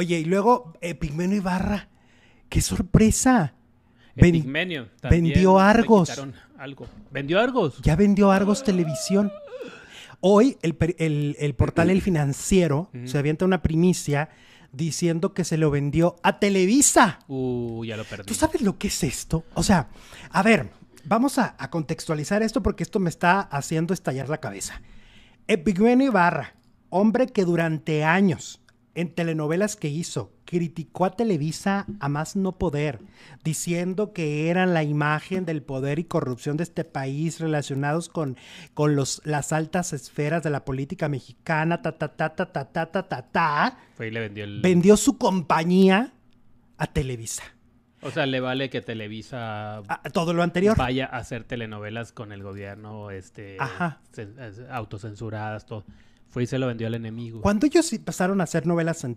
Oye, y luego Epigmenio eh, Ibarra. ¡Qué sorpresa! Epigmenio vendió Argos. ¿Vendió Argos? Ya vendió Argos Televisión. Hoy el, portal El Financiero se avienta una primicia diciendo que se lo vendió a Televisa. Uh, ya lo perdí. ¿Tú sabes lo que es esto? O sea, a ver, vamos a, a contextualizar esto porque esto me está haciendo estallar la cabeza. Epigmenio eh, Ibarra, hombre que durante años en telenovelas que hizo, criticó a Televisa a más no poder, diciendo que eran la imagen del poder y corrupción de este país relacionados con, con los, las altas esferas de la política mexicana, ta, ta, ta, ta, ta, ta, ta, ta, ta. le vendió, su compañía a Televisa. O sea, le vale que Televisa todo lo anterior vaya a hacer telenovelas con el gobierno, este, autocensuradas, todo. Fue y se lo vendió al enemigo. Cuando ellos pasaron a hacer novelas en,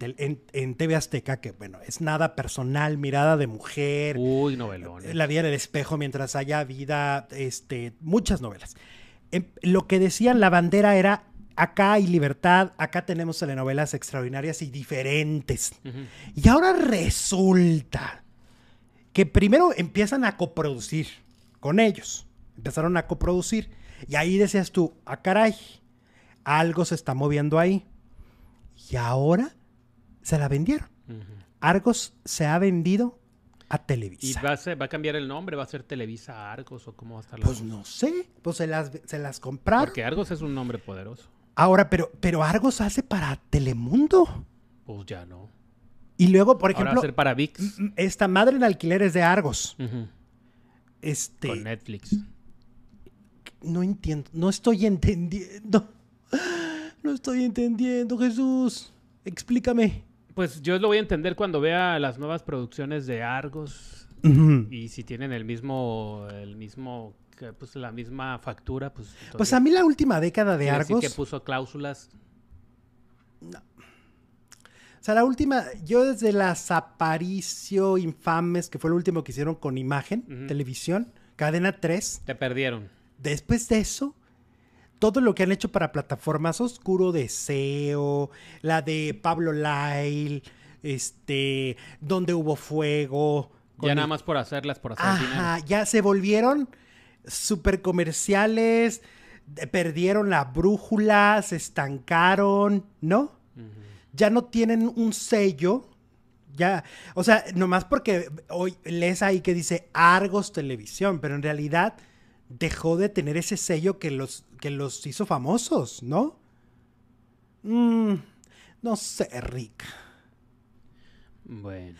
TV Azteca, que bueno, es nada personal, mirada de mujer. Uy, novelones. La vida en el espejo mientras haya vida, este, muchas novelas. Em, lo que decían, la bandera era acá hay libertad, acá tenemos telenovelas extraordinarias y diferentes. Y ahora resulta que primero empiezan a coproducir con ellos. Empezaron a coproducir. Y ahí decías tú, a ah, caray algo se está moviendo ahí. Y ahora se la vendieron. Argos se ha vendido a Televisa. ¿Y va a, cambiar el nombre? ¿Va a ser Televisa Argos o cómo va a estar la Pues no sé, pues se las, se compraron. Porque Argos es un nombre poderoso. Ahora, pero, pero Argos hace para Telemundo. Pues ya no. Y luego, por ejemplo, va a ser para VIX. esta madre en alquileres de Argos. Este. Con Netflix. No entiendo, no estoy entendiendo. No estoy entendiendo, Jesús. Explícame. Pues yo lo voy a entender cuando vea las nuevas producciones de Argos. Y si tienen el mismo, el mismo, pues la misma factura, pues. Pues a mí la última década de Argos. Decir que puso cláusulas. No. O sea, la última, yo desde las Aparicio Infames, que fue lo último que hicieron con imagen, televisión, cadena 3. Te perdieron. Después de eso, todo lo que han hecho para plataformas Oscuro Deseo, la de Pablo Lyle, este, donde hubo fuego. Ya nada más por hacerlas, por hacer Ajá, ya se volvieron súper comerciales, perdieron la brújula, se estancaron, ¿no? Ya no tienen un sello. Ya, o sea, nomás porque hoy lees ahí que dice Argos Televisión, pero en realidad dejó de tener ese sello que los, que los hizo famosos, ¿no? Mm, no sé, Rick. Bueno.